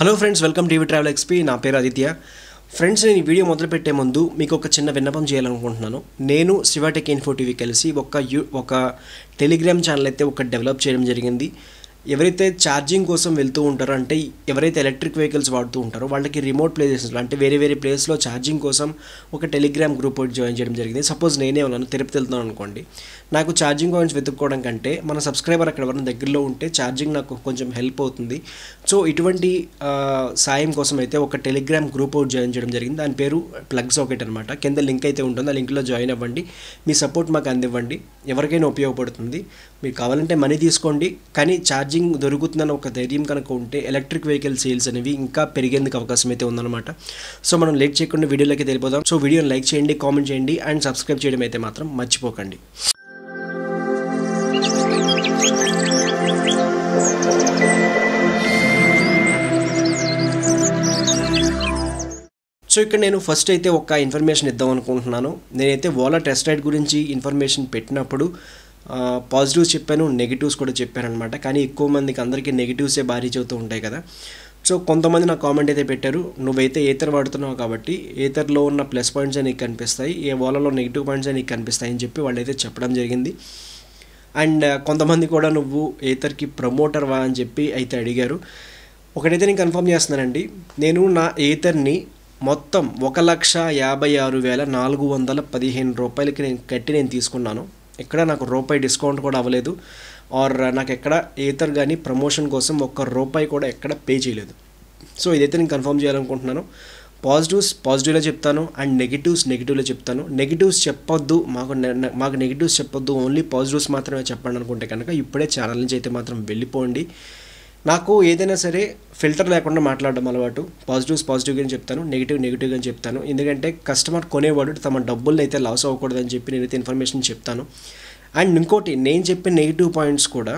Hello friends welcome TV travel XP నా పేరు Aditya friends నేను ఈ వీడియో మొదలుపెట్టే ముందు మీకు ఒక చిన్న విన్నపం చేయాలనుకుంటున్నాను నేను శివాటెక్ ఇన్ఫో టీవీ కలిసి ఒక యూ ఒక టెలిగ్రామ్ ఛానల్ అయితే ఒక డెవలప్ చేయడం జరిగింది ఎవరైతే ఛార్జింగ్ కోసం వెళ్తూ ఉంటారో అంటే ఎవరైతే ఎలక్ట్రిక్ వెహికల్స్ వాడుతూ ఉంటారో వాళ్ళకి రిమోట్ ప్లేసెస్లో అంటే వేరే వేరే ప్లేస్లో ఛార్జింగ్ కోసం ఒక టెలిగ్రామ్ గ్రూప్ ఒకటి జాయిన్ చేయడం జరిగింది సపోజ్ నేనే ఉన్నాను తిరుపతి వెళ్తున్నాను అనుకోండి నాకు ఛార్జింగ్ పాయింట్స్ వెతుక్కోవడం కంటే మన సబ్స్క్రైబర్ అక్కడ ఎవరైనా దగ్గరలో ఉంటే ఛార్జింగ్ నాకు కొంచెం హెల్ప్ అవుతుంది సో ఇటువంటి సాయం కోసం అయితే ఒక టెలిగ్రామ్ గ్రూప్ జాయిన్ చేయడం జరిగింది దాని పేరు ప్లగ్ సాకెట్ అనమాట కింద లింక్ అయితే ఉంటుంది ఆ లింక్లో జాయిన్ అవ్వండి మీ సపోర్ట్ మాకు అందివ్వండి ఎవరికైనా ఉపయోగపడుతుంది మీకు కావాలంటే మనీ తీసుకోండి కానీ ఛార్జింగ్ దొరుకుతుందని ఒక ధైర్యం కనుక ఉంటే ఎలక్ట్రిక్ వెహికల్ సేల్స్ అనేవి ఇంకా పెరిగేందుకు అవకాశం అయితే ఉందన్నమాట సో మనం లేట్ చేయకుండా వీడియోలోకి తెలిపోదాం సో వీడియోని లైక్ చేయండి కామెంట్ చేయండి అండ్ సబ్స్క్రైబ్ చేయడం అయితే మాత్రం మర్చిపోకండి Thank you. సో ఇక్కడ నేను ఫస్ట్ అయితే ఒక ఇన్ఫర్మేషన్ ఇద్దాం అనుకుంటున్నాను నేనైతే ఓలా టెస్ట్ రైడ్ గురించి ఇన్ఫర్మేషన్ పెట్టినప్పుడు పాజిటివ్స్ చెప్పాను నెగిటివ్స్ కూడా చెప్పాను అనమాట కానీ ఎక్కువ మందికి అందరికీ నెగిటివ్సే భారీ చదువుతూ ఉంటాయి కదా సో కొంతమంది నా కామెంట్ అయితే పెట్టారు నువ్వైతే ఏతర్ వాడుతున్నావు కాబట్టి ఏతర్లో ఉన్న ప్లస్ పాయింట్స్ నీకు కనిపిస్తాయి ఏ ఓలాలో నెగిటివ్ పాయింట్స్ నీకు కనిపిస్తాయి అని చెప్పి వాళ్ళైతే చెప్పడం జరిగింది అండ్ కొంతమంది కూడా నువ్వు ఏతర్కి ప్రమోటర్ వా అని చెప్పి అయితే అడిగారు ఒకటైతే నేను కన్ఫర్మ్ చేస్తున్నానండి నేను నా ఏతర్ని మొత్తం ఒక లక్ష యాభై ఆరు వేల నాలుగు వందల పదిహేను రూపాయలకి నేను కట్టి నేను తీసుకున్నాను ఎక్కడ నాకు రూపాయి డిస్కౌంట్ కూడా అవ్వలేదు ఆర్ నాకు ఎక్కడ ఏతర్ కానీ ప్రమోషన్ కోసం ఒక్క రూపాయి కూడా ఎక్కడ పే చేయలేదు సో ఇదైతే నేను కన్ఫర్మ్ చేయాలనుకుంటున్నాను పాజిటివ్స్ పాజిటివ్లో చెప్తాను అండ్ నెగిటివ్స్ నెగిటివ్లో చెప్తాను నెగిటివ్స్ చెప్పొద్దు మాకు మాకు నెగిటివ్స్ చెప్పొద్దు ఓన్లీ పాజిటివ్స్ మాత్రమే చెప్పండి అనుకుంటే కనుక ఇప్పుడే ఛానల్ నుంచి అయితే మాత్రం వెళ్ళిపోండి నాకు ఏదైనా సరే ఫిల్టర్ లేకుండా మాట్లాడడం అలవాటు పాజిటివ్స్ పాజిటివ్గా చెప్తాను నెగిటివ్ నెగిటివ్గా చెప్తాను ఎందుకంటే కస్టమర్ కొనేవాడు తమ డబ్బులు అయితే లాస్ అవ్వకూడదని చెప్పి నేనైతే ఇన్ఫర్మేషన్ చెప్తాను అండ్ ఇంకోటి నేను చెప్పిన నెగిటివ్ పాయింట్స్ కూడా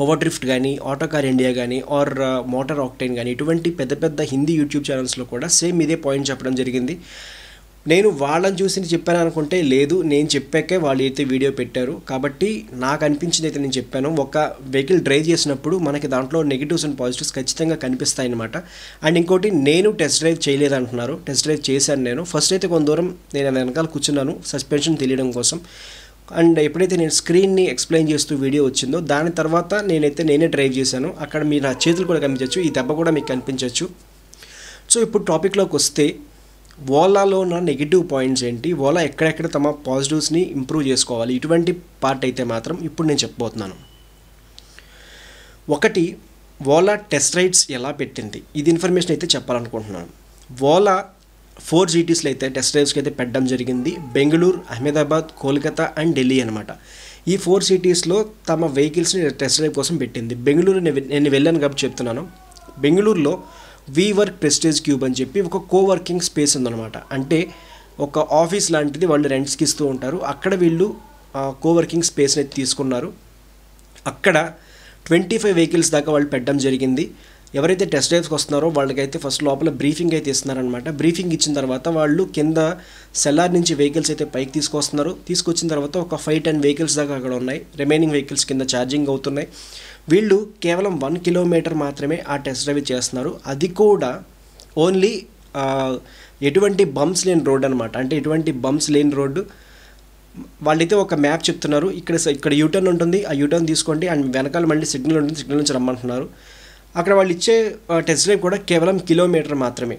పవర్ డ్రిఫ్ట్ కానీ ఆటో కార్ ఇండియా కానీ ఆర్ మోటార్ ఆక్టైన్ కానీ ఇటువంటి పెద్ద పెద్ద హిందీ యూట్యూబ్ ఛానల్స్లో కూడా సేమ్ ఇదే పాయింట్ చెప్పడం జరిగింది నేను వాళ్ళని చూసి చెప్పాను అనుకుంటే లేదు నేను చెప్పాకే వాళ్ళు అయితే వీడియో పెట్టారు కాబట్టి నాకు అనిపించింది అయితే నేను చెప్పాను ఒక వెహికల్ డ్రైవ్ చేసినప్పుడు మనకి దాంట్లో నెగిటివ్స్ అండ్ పాజిటివ్స్ ఖచ్చితంగా కనిపిస్తాయన్నమాట అండ్ ఇంకోటి నేను టెస్ట్ డ్రైవ్ చేయలేదు అంటున్నారు టెస్ట్ డ్రైవ్ చేశాను నేను ఫస్ట్ అయితే కొంత దూరం నేను వెనకాల కూర్చున్నాను సస్పెన్షన్ తెలియడం కోసం అండ్ ఎప్పుడైతే నేను స్క్రీన్ని ఎక్స్ప్లెయిన్ చేస్తూ వీడియో వచ్చిందో దాని తర్వాత నేనైతే నేనే డ్రైవ్ చేశాను అక్కడ మీ నా చేతులు కూడా కనిపించవచ్చు ఈ దెబ్బ కూడా మీకు కనిపించవచ్చు సో ఇప్పుడు టాపిక్లోకి వస్తే ఓలాలో ఉన్న నెగిటివ్ పాయింట్స్ ఏంటి ఓలా ఎక్కడెక్కడ తమ పాజిటివ్స్ని ఇంప్రూవ్ చేసుకోవాలి ఇటువంటి పార్ట్ అయితే మాత్రం ఇప్పుడు నేను చెప్పబోతున్నాను ఒకటి ఓలా టెస్ట్ రైట్స్ ఎలా పెట్టింది ఇది ఇన్ఫర్మేషన్ అయితే చెప్పాలనుకుంటున్నాను ఓలా ఫోర్ జీటీస్లో అయితే టెస్ట్ డ్రైవ్స్కి అయితే పెట్టడం జరిగింది బెంగళూరు అహ్మదాబాద్ కోల్కతా అండ్ ఢిల్లీ అనమాట ఈ ఫోర్ సిటీస్లో తమ వెహికల్స్ని టెస్ట్ డ్రైవ్ కోసం పెట్టింది బెంగళూరు నేను వెళ్ళాను కాబట్టి చెప్తున్నాను బెంగళూరులో వీ వర్క్ ప్రెస్టేజ్ క్యూబ్ అని చెప్పి ఒక కోవర్కింగ్ స్పేస్ ఉందన్నమాట అంటే ఒక ఆఫీస్ లాంటిది వాళ్ళు రెంట్స్కి ఇస్తూ ఉంటారు అక్కడ వీళ్ళు కోవర్కింగ్ స్పేస్ని తీసుకున్నారు అక్కడ ట్వంటీ ఫైవ్ వెహికల్స్ దాకా వాళ్ళు పెట్టడం జరిగింది ఎవరైతే టెస్ట్ డ్రైవ్స్కి వస్తున్నారో వాళ్ళకైతే ఫస్ట్ లోపల బ్రీఫింగ్ అయితే ఇస్తున్నారనమాట బ్రీఫింగ్ ఇచ్చిన తర్వాత వాళ్ళు కింద సెల్లార్ నుంచి వెహికల్స్ అయితే పైకి తీసుకొస్తున్నారు తీసుకొచ్చిన తర్వాత ఒక ఫైవ్ టెన్ వెహికల్స్ దాకా అక్కడ ఉన్నాయి రిమైనింగ్ వెహికల్స్ కింద ఛార్జింగ్ అవుతున్నాయి వీళ్ళు కేవలం వన్ కిలోమీటర్ మాత్రమే ఆ టెస్ట్ డ్రైవ్ చేస్తున్నారు అది కూడా ఓన్లీ ఎటువంటి బంప్స్ లేని రోడ్ అనమాట అంటే ఎటువంటి బంప్స్ లేని రోడ్డు వాళ్ళైతే ఒక మ్యాప్ చెప్తున్నారు ఇక్కడ ఇక్కడ యూటర్న్ ఉంటుంది ఆ యూటర్న్ తీసుకోండి అండ్ వెనకాల మళ్ళీ సిగ్నల్ ఉంటుంది సిగ్నల్ నుంచి రమ్మంటున్నారు అక్కడ వాళ్ళు ఇచ్చే టెస్ట్ డ్రైవ్ కూడా కేవలం కిలోమీటర్ మాత్రమే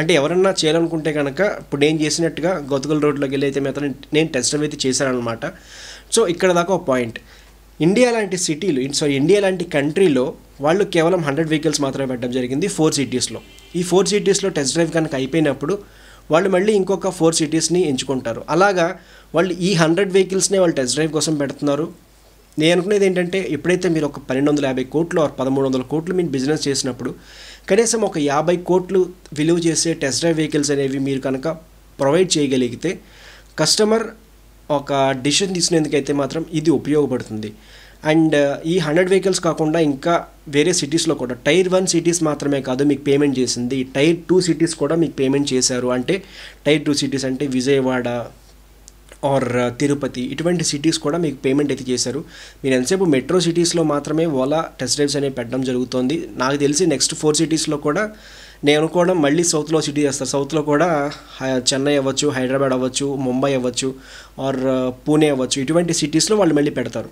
అంటే ఎవరన్నా చేయాలనుకుంటే కనుక ఇప్పుడు నేను చేసినట్టుగా గౌతుకల్ రోడ్లోకి వెళ్ళి అయితే మాత్రం నేను టెస్ట్ డ్రైవ్ అయితే చేశానమాట సో ఇక్కడ దాకా ఒక పాయింట్ ఇండియా లాంటి సిటీలు సారీ ఇండియా లాంటి కంట్రీలో వాళ్ళు కేవలం హండ్రెడ్ వెహికల్స్ మాత్రమే పెట్టడం జరిగింది ఫోర్ సిటీస్లో ఈ ఫోర్ సిటీస్లో టెస్ట్ డ్రైవ్ కనుక అయిపోయినప్పుడు వాళ్ళు మళ్ళీ ఇంకొక ఫోర్ సిటీస్ని ఎంచుకుంటారు అలాగా వాళ్ళు ఈ హండ్రెడ్ వెహికల్స్నే వాళ్ళు టెస్ట్ డ్రైవ్ కోసం పెడుతున్నారు నేను అనుకునేది ఏంటంటే ఎప్పుడైతే మీరు ఒక పన్నెండు వందల యాభై కోట్లు ఆరు పదమూడు వందల కోట్లు మీరు బిజినెస్ చేసినప్పుడు కనీసం ఒక యాభై కోట్లు విలువ చేసే టెస్ట్ డ్రైవ్ వెహికల్స్ అనేవి మీరు కనుక ప్రొవైడ్ చేయగలిగితే కస్టమర్ ఒక డిసిషన్ తీసుకునేందుకైతే మాత్రం ఇది ఉపయోగపడుతుంది అండ్ uh, ఈ హండ్రెడ్ వెహికల్స్ కాకుండా ఇంకా వేరే సిటీస్లో కూడా టైర్ వన్ సిటీస్ మాత్రమే కాదు మీకు పేమెంట్ చేసింది టైర్ టూ సిటీస్ కూడా మీకు పేమెంట్ చేశారు అంటే టైర్ టూ సిటీస్ అంటే విజయవాడ ఆర్ uh, తిరుపతి ఇటువంటి సిటీస్ కూడా మీకు పేమెంట్ అయితే చేశారు మీరు ఎంతసేపు మెట్రో సిటీస్లో మాత్రమే ఓలా టెస్ట్ డ్రైవ్స్ అనేవి పెట్టడం జరుగుతుంది నాకు తెలిసి నెక్స్ట్ ఫోర్ సిటీస్లో కూడా నేను అనుకోవడం మళ్ళీ సౌత్లో సిటీ చేస్తారు సౌత్లో కూడా చెన్నై అవ్వచ్చు హైదరాబాద్ అవ్వచ్చు ముంబై అవ్వచ్చు ఆర్ పూణే అవ్వచ్చు ఇటువంటి సిటీస్లో వాళ్ళు మళ్ళీ పెడతారు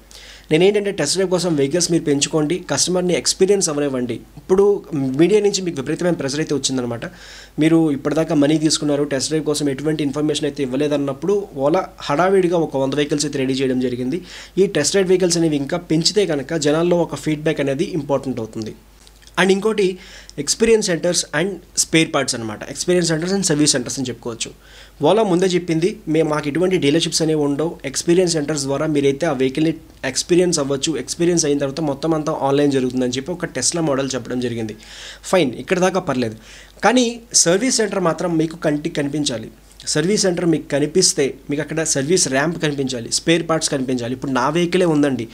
నేనేంటంటే టెస్ట్ డ్రైవ్ కోసం వెహికల్స్ మీరు పెంచుకోండి కస్టమర్ని ఎక్స్పీరియన్స్ అవ్వనివ్వండి ఇప్పుడు మీడియా నుంచి మీకు విపరీతమైన ప్రెషర్ అయితే వచ్చిందనమాట మీరు ఇప్పటిదాకా మనీ తీసుకున్నారు టెస్ట్ డ్రైవ్ కోసం ఎటువంటి ఇన్ఫర్మేషన్ అయితే ఇవ్వలేదన్నప్పుడు ఓలా హడావిడిగా ఒక వంద వెహికల్స్ అయితే రెడీ చేయడం జరిగింది ఈ టెస్ట్ డ్రైవ్ వెహికల్స్ అనేవి ఇంకా పెంచితే కనుక జనాల్లో ఒక ఫీడ్బ్యాక్ అనేది ఇంపార్టెంట్ అవుతుంది అండ్ ఇంకోటి experience centres and spare parts అనమాట experience centres and service centres అని చెప్పుకోవచ్చు ఓలా ముందే చెప్పింది మేము మాకు ఎటువంటి డీలర్షిప్స్ అనేవి ఉండవు ఎక్స్పీరియన్స్ సెంటర్స్ ద్వారా మీరైతే ఆ వెహికల్ని ఎక్స్పీరియన్స్ అవ్వచ్చు ఎక్స్పీరియన్స్ అయిన తర్వాత మొత్తం అంతా ఆన్లైన్ జరుగుతుందని చెప్పి ఒక టెస్లా మోడల్ చెప్పడం జరిగింది ఫైన్ ఇక్కడ దాకా పర్లేదు కానీ సర్వీస్ సెంటర్ మాత్రం మీకు కంటికి కనిపించాలి సర్వీస్ సెంటర్ మీకు కనిపిస్తే మీకు అక్కడ సర్వీస్ ర్యాంప్ కనిపించాలి స్పేర్ పార్ట్స్ కనిపించాలి ఇప్పుడు నా వెహికలే ఉందండి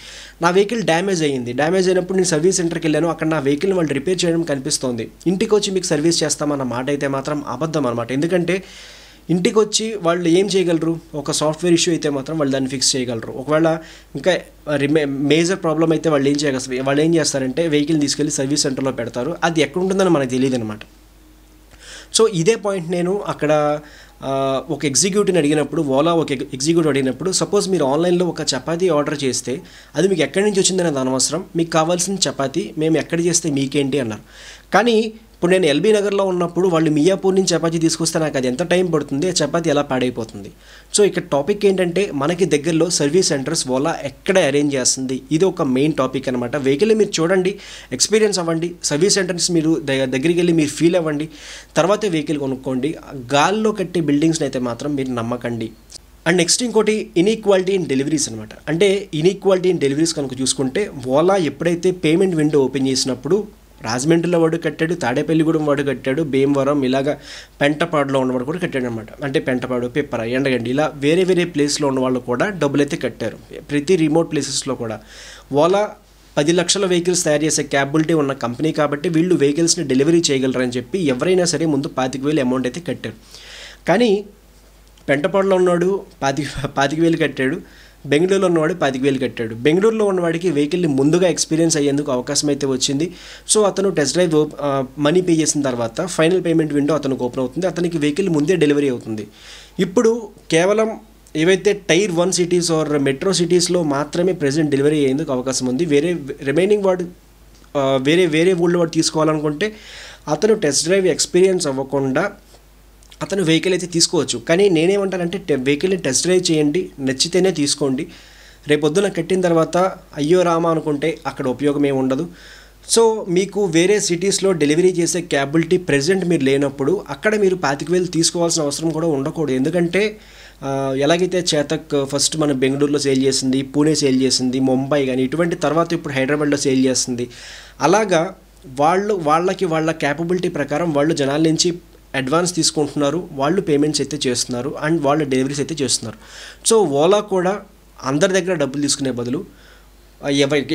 నా వెహికల్ డ్యామేజ్ అయ్యింది డ్యామేజ్ అయినప్పుడు నేను సర్వీస్ సెంటర్కి వెళ్ళాను అక్కడ నా వెహికల్ని వాళ్ళు రిపేర్ చేయడం కనిపిస్తోంది ఇంటికి వచ్చి మీకు సర్వీస్ చేస్తామన్న మాట అయితే మాత్రం అబద్ధం అనమాట ఎందుకంటే ఇంటికి వచ్చి వాళ్ళు ఏం చేయగలరు ఒక సాఫ్ట్వేర్ ఇష్యూ అయితే మాత్రం వాళ్ళు దాన్ని ఫిక్స్ చేయగలరు ఒకవేళ ఇంకా రిమే మేజర్ ప్రాబ్లం అయితే వాళ్ళు ఏం చేయగలరు వాళ్ళు ఏం చేస్తారంటే వెహికల్ని తీసుకెళ్ళి సర్వీస్ సెంటర్లో పెడతారు అది ఎక్కడ ఉంటుందని మనకు తెలియదు అనమాట సో ఇదే పాయింట్ నేను అక్కడ ఒక ఎగ్జిక్యూటివ్ని అడిగినప్పుడు ఓలా ఒక ఎగ్జిక్యూటివ్ అడిగినప్పుడు సపోజ్ మీరు ఆన్లైన్లో ఒక చపాతి ఆర్డర్ చేస్తే అది మీకు ఎక్కడి నుంచి వచ్చిందనేది అనవసరం మీకు కావాల్సిన చపాతి మేము ఎక్కడ చేస్తే మీకేంటి అన్నారు కానీ ఇప్పుడు నేను ఎల్బీ నగర్లో ఉన్నప్పుడు వాళ్ళు మియాపూర్ నుంచి చపాతీ తీసుకొస్తే నాకు అది ఎంత టైం పడుతుంది చపాతి చపాతీ ఎలా పాడైపోతుంది సో ఇక్కడ టాపిక్ ఏంటంటే మనకి దగ్గరలో సర్వీస్ సెంటర్స్ ఓలా ఎక్కడ అరేంజ్ చేస్తుంది ఇది ఒక మెయిన్ టాపిక్ అనమాట వెహికల్ మీరు చూడండి ఎక్స్పీరియన్స్ అవ్వండి సర్వీస్ సెంటర్స్ మీరు దగ్గరికి వెళ్ళి మీరు ఫీల్ అవ్వండి తర్వాతే వెహికల్ కొనుక్కోండి గాల్లో కట్టే బిల్డింగ్స్ని అయితే మాత్రం మీరు నమ్మకండి అండ్ నెక్స్ట్ ఇంకోటి ఇన్ఈక్వాలిటీ ఇన్ డెలివరీస్ అనమాట అంటే ఇన్ఈక్వాలిటీ ఇన్ డెలివరీస్ కనుక చూసుకుంటే ఓలా ఎప్పుడైతే పేమెంట్ విండో ఓపెన్ చేసినప్పుడు రాజమండ్రిలో వాడు కట్టాడు తాడేపల్లిగూడెం వాడు కట్టాడు భీమవరం ఇలాగ పెంటపాడులో ఉన్నవాడు కూడా కట్టాడు అనమాట అంటే పెంటపాడు పిప్పర ఎండగండి ఇలా వేరే వేరే ప్లేస్లో ఉన్న వాళ్ళు కూడా డబ్బులు అయితే కట్టారు ప్రతి రిమోట్ ప్లేసెస్లో కూడా ఓలా పది లక్షల వెహికల్స్ తయారు చేసే క్యాబిలిటీ ఉన్న కంపెనీ కాబట్టి వీళ్ళు వెహికల్స్ని డెలివరీ చేయగలరని చెప్పి ఎవరైనా సరే ముందు పాతిక వేలు అమౌంట్ అయితే కట్టారు కానీ పెంటపాడులో ఉన్నాడు పాతి పాతిక వేలు కట్టాడు బెంగళూరులో ఉన్నవాడు పదివేలు కట్టాడు బెంగళూరులో ఉన్నవాడికి వెహికల్ని ముందుగా ఎక్స్పీరియన్స్ అయ్యేందుకు అవకాశం అయితే వచ్చింది సో అతను టెస్ట్ డ్రైవ్ మనీ పే చేసిన తర్వాత ఫైనల్ పేమెంట్ విండో అతనికి ఓపెన్ అవుతుంది అతనికి వెహికల్ ముందే డెలివరీ అవుతుంది ఇప్పుడు కేవలం ఏవైతే tier one cities or metro సిటీస్లో మాత్రమే ప్రజెంట్ డెలివరీ అయ్యేందుకు అవకాశం ఉంది వేరే రిమైనింగ్ వాడు వేరే వేరే ఊళ్ళో వాడు తీసుకోవాలనుకుంటే అతను టెస్ట్ డ్రైవ్ ఎక్స్పీరియన్స్ అవ్వకుండా అతను వెహికల్ అయితే తీసుకోవచ్చు కానీ నేనేమంటానంటే వెహికల్ని టెస్ట్ డ్రైవ్ చేయండి నచ్చితేనే తీసుకోండి రేపొద్దున కట్టిన తర్వాత అయ్యో రామా అనుకుంటే అక్కడ ఉపయోగం ఏమి ఉండదు సో మీకు వేరే సిటీస్లో డెలివరీ చేసే క్యాబిలిటీ ప్రెజెంట్ మీరు లేనప్పుడు అక్కడ మీరు పాతిక వేలు తీసుకోవాల్సిన అవసరం కూడా ఉండకూడదు ఎందుకంటే ఎలాగైతే చేతక్ ఫస్ట్ మన బెంగళూరులో సేల్ చేసింది పూణే సేల్ చేసింది ముంబై కానీ ఇటువంటి తర్వాత ఇప్పుడు హైదరాబాద్లో సేల్ చేస్తుంది అలాగా వాళ్ళు వాళ్ళకి వాళ్ళ క్యాపబిలిటీ ప్రకారం వాళ్ళు జనాల నుంచి అడ్వాన్స్ తీసుకుంటున్నారు వాళ్ళు పేమెంట్స్ అయితే చేస్తున్నారు అండ్ వాళ్ళు డెలివరీస్ అయితే చేస్తున్నారు సో ఓలా కూడా అందరి దగ్గర డబ్బులు తీసుకునే బదులు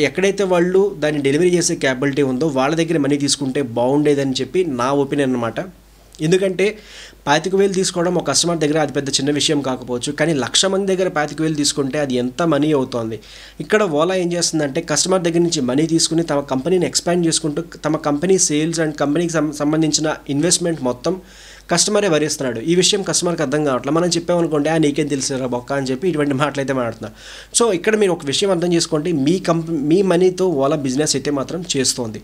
ఎక్కడైతే వాళ్ళు దాన్ని డెలివరీ చేసే క్యాబిలిటీ ఉందో వాళ్ళ దగ్గర మనీ తీసుకుంటే బాగుండేదని చెప్పి నా ఒపీనియన్ అనమాట ఎందుకంటే పాతిక వేలు తీసుకోవడం ఒక కస్టమర్ దగ్గర అది పెద్ద చిన్న విషయం కాకపోవచ్చు కానీ లక్ష మంది దగ్గర పాతిక వేలు తీసుకుంటే అది ఎంత మనీ అవుతోంది ఇక్కడ ఓలా ఏం చేస్తుందంటే కస్టమర్ దగ్గర నుంచి మనీ తీసుకుని తమ కంపెనీని ఎక్స్పాండ్ చేసుకుంటూ తమ కంపెనీ సేల్స్ అండ్ కంపెనీకి సంబంధించిన ఇన్వెస్ట్మెంట్ మొత్తం కస్టమరే భరిస్తున్నాడు ఈ విషయం కస్టమర్కి అర్థం కావట్లేదు మనం చెప్పామనుకోండి ఆ నీకేం తెలిసిరా బొక్క అని చెప్పి ఇటువంటి మాటలు అయితే మాట్లాడుతున్నా సో ఇక్కడ మీరు ఒక విషయం అర్థం చేసుకోండి మీ కంపెనీ మీ మనీతో ఓలా బిజినెస్ అయితే మాత్రం చేస్తోంది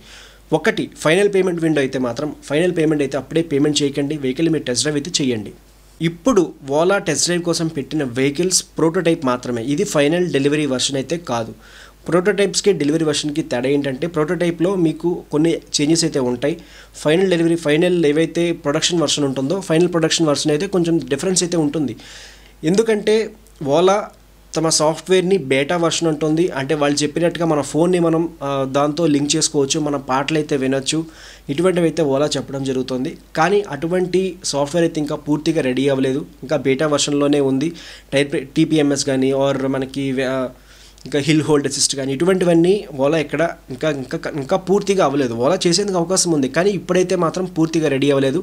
ఒకటి ఫైనల్ పేమెంట్ విండో అయితే మాత్రం ఫైనల్ పేమెంట్ అయితే అప్పుడే పేమెంట్ చేయకండి వెహికల్ మీరు టెస్ట్ డ్రైవ్ అయితే చేయండి ఇప్పుడు ఓలా టెస్ట్ డ్రైవ్ కోసం పెట్టిన వెహికల్స్ ప్రోటోటైప్ మాత్రమే ఇది ఫైనల్ డెలివరీ వర్షన్ అయితే కాదు ప్రోటోటైప్స్కి డెలివరీ వర్షన్కి తేడా ఏంటంటే ప్రోటోటైప్లో మీకు కొన్ని చేంజెస్ అయితే ఉంటాయి ఫైనల్ డెలివరీ ఫైనల్ ఏవైతే ప్రొడక్షన్ వర్షన్ ఉంటుందో ఫైనల్ ప్రొడక్షన్ వర్షన్ అయితే కొంచెం డిఫరెన్స్ అయితే ఉంటుంది ఎందుకంటే ఓలా తమ సాఫ్ట్వేర్ని బేటా వర్షన్ ఉంటుంది అంటే వాళ్ళు చెప్పినట్టుగా మన ఫోన్ని మనం దాంతో లింక్ చేసుకోవచ్చు మన పాటలు అయితే వినొచ్చు ఇటువంటివి అయితే ఓలా చెప్పడం జరుగుతుంది కానీ అటువంటి సాఫ్ట్వేర్ అయితే ఇంకా పూర్తిగా రెడీ అవ్వలేదు ఇంకా బేటా వర్షన్లోనే ఉంది టైప్ టీపీఎంఎస్ కానీ ఆర్ మనకి ఇంకా హిల్ హోల్డ్ అసిస్ట్ కానీ ఇటువంటివన్నీ ఓలా ఎక్కడ ఇంకా ఇంకా ఇంకా పూర్తిగా అవ్వలేదు ఓలా చేసేందుకు అవకాశం ఉంది కానీ ఇప్పుడైతే మాత్రం పూర్తిగా రెడీ అవ్వలేదు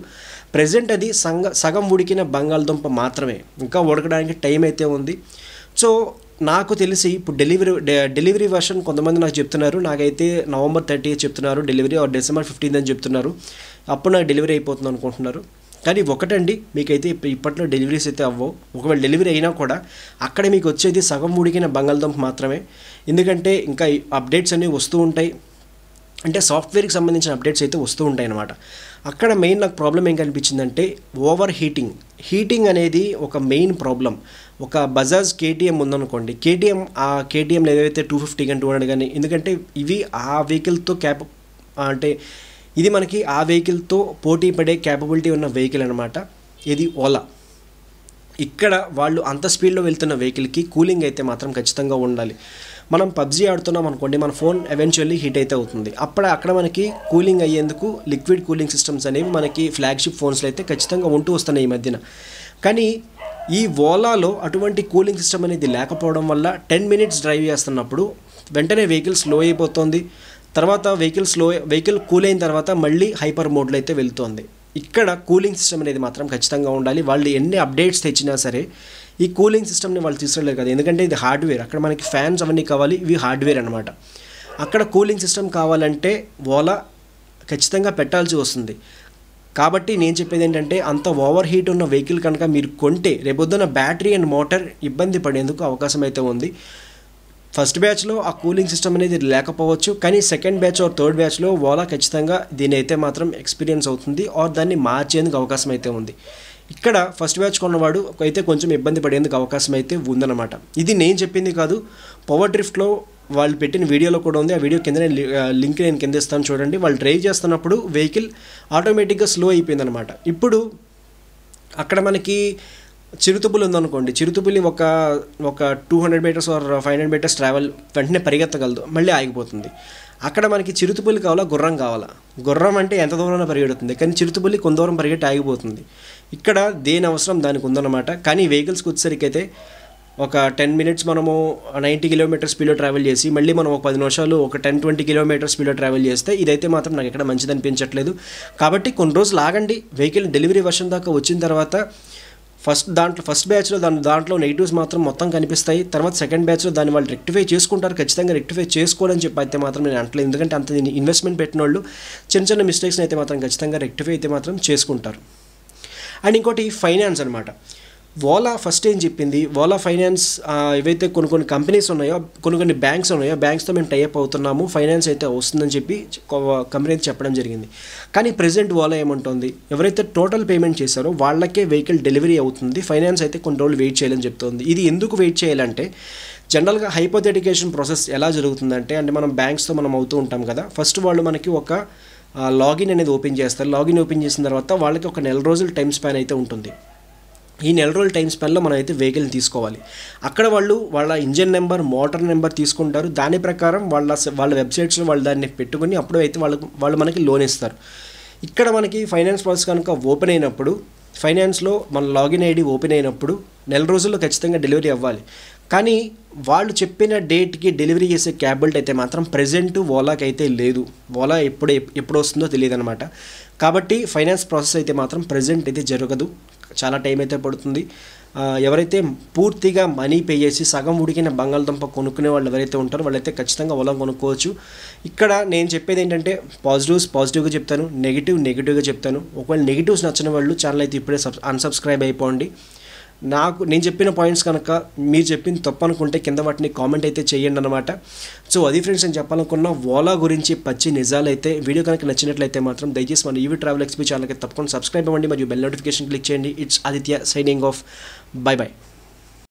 ప్రజెంట్ అది సంగ సగం ఉడికిన బంగాళదుంప మాత్రమే ఇంకా ఉడకడానికి టైం అయితే ఉంది సో నాకు తెలిసి ఇప్పుడు డెలివరీ డెలివరీ వర్షన్ కొంతమంది నాకు చెప్తున్నారు నాకైతే నవంబర్ థర్టీ చెప్తున్నారు డెలివరీ ఆర్ డిసెంబర్ ఫిఫ్టీన్త్ అని చెప్తున్నారు అప్పుడు నాకు డెలివరీ అయిపోతుంది అనుకుంటున్నారు కానీ ఒకటండి మీకైతే ఇప్పట్లో డెలివరీస్ అయితే అవ్వవు ఒకవేళ డెలివరీ అయినా కూడా అక్కడ మీకు వచ్చేది సగం ఉడికిన బంగాళదుంప మాత్రమే ఎందుకంటే ఇంకా అప్డేట్స్ అన్నీ వస్తూ ఉంటాయి అంటే సాఫ్ట్వేర్కి సంబంధించిన అప్డేట్స్ అయితే వస్తూ ఉంటాయి అనమాట అక్కడ మెయిన్ నాకు ప్రాబ్లం ఏం కనిపించిందంటే ఓవర్ హీటింగ్ హీటింగ్ అనేది ఒక మెయిన్ ప్రాబ్లం ఒక బజాజ్ కేటీఎం ఉందనుకోండి కేటీఎం ఆ కేటీఎంలు ఏదైతే టూ ఫిఫ్టీ కానీ టూ హండ్రెడ్ కానీ ఎందుకంటే ఇవి ఆ వెహికల్తో క్యాప్ అంటే ఇది మనకి ఆ వెహికల్తో పోటీ పడే క్యాపబిలిటీ ఉన్న వెహికల్ అనమాట ఇది ఓలా ఇక్కడ వాళ్ళు అంత స్పీడ్లో వెళ్తున్న వెహికల్కి కూలింగ్ అయితే మాత్రం ఖచ్చితంగా ఉండాలి మనం పబ్జీ ఆడుతున్నాం అనుకోండి మన ఫోన్ ఎవెన్చువల్లీ హీట్ అయితే అవుతుంది అప్పుడ అక్కడ మనకి కూలింగ్ అయ్యేందుకు లిక్విడ్ కూలింగ్ సిస్టమ్స్ అనేవి మనకి ఫ్లాగ్షిప్ ఫోన్స్లో అయితే ఖచ్చితంగా ఉంటూ వస్తున్నాయి ఈ మధ్యన కానీ ఈ ఓలాలో అటువంటి కూలింగ్ సిస్టమ్ అనేది లేకపోవడం వల్ల టెన్ మినిట్స్ డ్రైవ్ చేస్తున్నప్పుడు వెంటనే వెహికల్ స్లో అయిపోతుంది తర్వాత వెహికల్ స్లో వెహికల్ కూల్ అయిన తర్వాత మళ్ళీ హైపర్ మోడ్లో అయితే వెళ్తుంది ఇక్కడ కూలింగ్ సిస్టమ్ అనేది మాత్రం ఖచ్చితంగా ఉండాలి వాళ్ళు ఎన్ని అప్డేట్స్ తెచ్చినా సరే ఈ కూలింగ్ సిస్టమ్ని వాళ్ళు తీసుకురాలేరు కదా ఎందుకంటే ఇది హార్డ్వేర్ అక్కడ మనకి ఫ్యాన్స్ అవన్నీ కావాలి ఇవి హార్డ్వేర్ అనమాట అక్కడ కూలింగ్ సిస్టమ్ కావాలంటే ఓలా ఖచ్చితంగా పెట్టాల్సి వస్తుంది కాబట్టి నేను చెప్పేది ఏంటంటే అంత ఓవర్ హీట్ ఉన్న వెహికల్ కనుక మీరు కొంటే రేపొద్దున బ్యాటరీ అండ్ మోటార్ ఇబ్బంది పడేందుకు అవకాశం అయితే ఉంది ఫస్ట్ బ్యాచ్లో ఆ కూలింగ్ సిస్టమ్ అనేది లేకపోవచ్చు కానీ సెకండ్ బ్యాచ్ ఆర్ థర్డ్ బ్యాచ్లో ఓలా ఖచ్చితంగా దీని అయితే మాత్రం ఎక్స్పీరియన్స్ అవుతుంది ఆర్ దాన్ని మార్చేందుకు అవకాశం అయితే ఉంది ఇక్కడ ఫస్ట్ బ్యాచ్ కొన్నవాడు అయితే కొంచెం ఇబ్బంది పడేందుకు అవకాశం అయితే ఉందన్నమాట ఇది నేను చెప్పింది కాదు పవర్ డ్రిఫ్ట్లో వాళ్ళు పెట్టిన వీడియోలో కూడా ఉంది ఆ వీడియో కింద నేను లింక్ నేను కింద ఇస్తాను చూడండి వాళ్ళు డ్రైవ్ చేస్తున్నప్పుడు వెహికల్ ఆటోమేటిక్గా స్లో అయిపోయిందనమాట ఇప్పుడు అక్కడ మనకి చిరుతుపులు ఉందనుకోండి చిరుతుపులి ఒక ఒక two hundred metres or five hundred metres travel వెంటనే పరిగెత్తగలదు మళ్ళీ ఆగిపోతుంది అక్కడ మనకి చిరుతుపులి కావాలా గుర్రం కావాలా గుర్రం అంటే ఎంత దూరంలో పరిగెడుతుంది కానీ చిరుతుపులి కొంత దూరం పరిగెట్టి ఆగిపోతుంది ఇక్కడ దేని అవసరం దానికి ఉందన్నమాట కానీ వెహికల్స్కి వచ్చేసరికి అయితే ఒక టెన్ మినిట్స్ మనము నైంటీ కిలోమీటర్ స్పీడ్లో ట్రావెల్ చేసి మళ్ళీ మనం ఒక పది నిమిషాలు ఒక టెన్ ట్వంటీ కిలోమీటర్ స్పీడ్లో ట్రావెల్ చేస్తే ఇదైతే మాత్రం నాకు ఎక్కడ మంచిది అనిపించట్లేదు కాబట్టి కొన్ని రోజులు ఆగండి వెహికల్ డెలివరీ వర్షన్ దాకా వచ్చిన తర్వాత ఫస్ట్ దాంట్లో ఫస్ట్ బ్యాచ్లో దాని దాంట్లో నెగిటివ్స్ మాత్రం మొత్తం కనిపిస్తాయి తర్వాత సెకండ్ బ్యాచ్లో దాన్ని వాళ్ళు రెక్టిఫై చేసుకుంటారు ఖచ్చితంగా రెక్టిఫై చేసుకోవాలని చెప్పి అయితే మాత్రం నేను అంటలేదు ఎందుకంటే అంత ఇన్వెస్ట్మెంట్ పెట్టిన వాళ్ళు చిన్న చిన్న మిస్టేక్స్ని అయితే మాత్రం ఖచ్చితంగా రెక్టిఫై అయితే మాత్రం చేసుకుంటారు అండ్ ఇంకోటి ఫైనాన్స్ అనమాట ఓలా ఫస్ట్ ఏం చెప్పింది ఓలా ఫైనాన్స్ ఏవైతే కొన్ని కొన్ని కంపెనీస్ ఉన్నాయో కొన్ని కొన్ని బ్యాంక్స్ ఉన్నాయో బ్యాంక్స్తో మేము టైప్ అవుతున్నాము ఫైనాన్స్ అయితే వస్తుందని చెప్పి కంపెనీ అయితే చెప్పడం జరిగింది కానీ ప్రజెంట్ ఓలా ఏమంటుంది ఎవరైతే టోటల్ పేమెంట్ చేశారో వాళ్ళకే వెహికల్ డెలివరీ అవుతుంది ఫైనాన్స్ అయితే కొన్ని రోజులు వెయిట్ చేయాలని చెప్తుంది ఇది ఎందుకు వెయిట్ చేయాలంటే జనరల్గా హైపోథెటికేషన్ ప్రాసెస్ ఎలా జరుగుతుందంటే అంటే మనం బ్యాంక్స్తో మనం అవుతూ ఉంటాం కదా ఫస్ట్ వాళ్ళు మనకి ఒక లాగిన్ అనేది ఓపెన్ చేస్తారు లాగిన్ ఓపెన్ చేసిన తర్వాత వాళ్ళకి ఒక నెల రోజులు టైం స్పాన్ అయితే ఉంటుంది ఈ నెల రోజుల టైం స్పాన్లో మనం అయితే వెహికల్ని తీసుకోవాలి అక్కడ వాళ్ళు వాళ్ళ ఇంజన్ నెంబర్ మోటార్ నెంబర్ తీసుకుంటారు దాని ప్రకారం వాళ్ళ వాళ్ళ వెబ్సైట్స్లో వాళ్ళు దాన్ని పెట్టుకుని అప్పుడు అయితే వాళ్ళకు వాళ్ళు మనకి లోన్ ఇస్తారు ఇక్కడ మనకి ఫైనాన్స్ ప్రాసెస్ కనుక ఓపెన్ అయినప్పుడు ఫైనాన్స్లో మన లాగిన్ ఐడి ఓపెన్ అయినప్పుడు నెల రోజుల్లో ఖచ్చితంగా డెలివరీ అవ్వాలి కానీ వాళ్ళు చెప్పిన డేట్కి డెలివరీ చేసే క్యాబ్ అయితే మాత్రం ప్రజెంట్ ఓలాకి అయితే లేదు ఓలా ఎప్పుడు ఎప్పుడు వస్తుందో తెలియదు అనమాట కాబట్టి ఫైనాన్స్ ప్రాసెస్ అయితే మాత్రం ప్రజెంట్ అయితే జరగదు చాలా టైం అయితే పడుతుంది ఎవరైతే పూర్తిగా మనీ పే చేసి సగం ఉడికిన బంగాళదుంప కొనుక్కునే వాళ్ళు ఎవరైతే ఉంటారో వాళ్ళైతే ఖచ్చితంగా ఓలా కొనుక్కోవచ్చు ఇక్కడ నేను చెప్పేది ఏంటంటే పాజిటివ్స్ పాజిటివ్గా చెప్తాను నెగిటివ్ నెగిటివ్గా చెప్తాను ఒకవేళ నెగిటివ్స్ నచ్చిన వాళ్ళు ఛానల్ అయితే ఇప్పుడే అన్సబ్స్క్రైబ్ అయిపోండి నాకు నేను చెప్పిన పాయింట్స్ కనుక మీరు చెప్పింది తప్పు అనుకుంటే కింద వాటిని కామెంట్ అయితే చేయండి అనమాట సో అది ఫ్రెండ్స్ నేను చెప్పాలనుకున్న ఓలా గురించి పచ్చి నిజాలు అయితే వీడియో కనుక నచ్చినట్లయితే మాత్రం దయచేసి మన ఈవీ ట్రావెల్ ఎక్స్పీ ఛానల్కి తప్పకుండా సబ్స్క్రైబ్ అవ్వండి మరియు బెల్ నోటిఫికేషన్ క్లిక్ చేయండి it's Aditya signing off bye by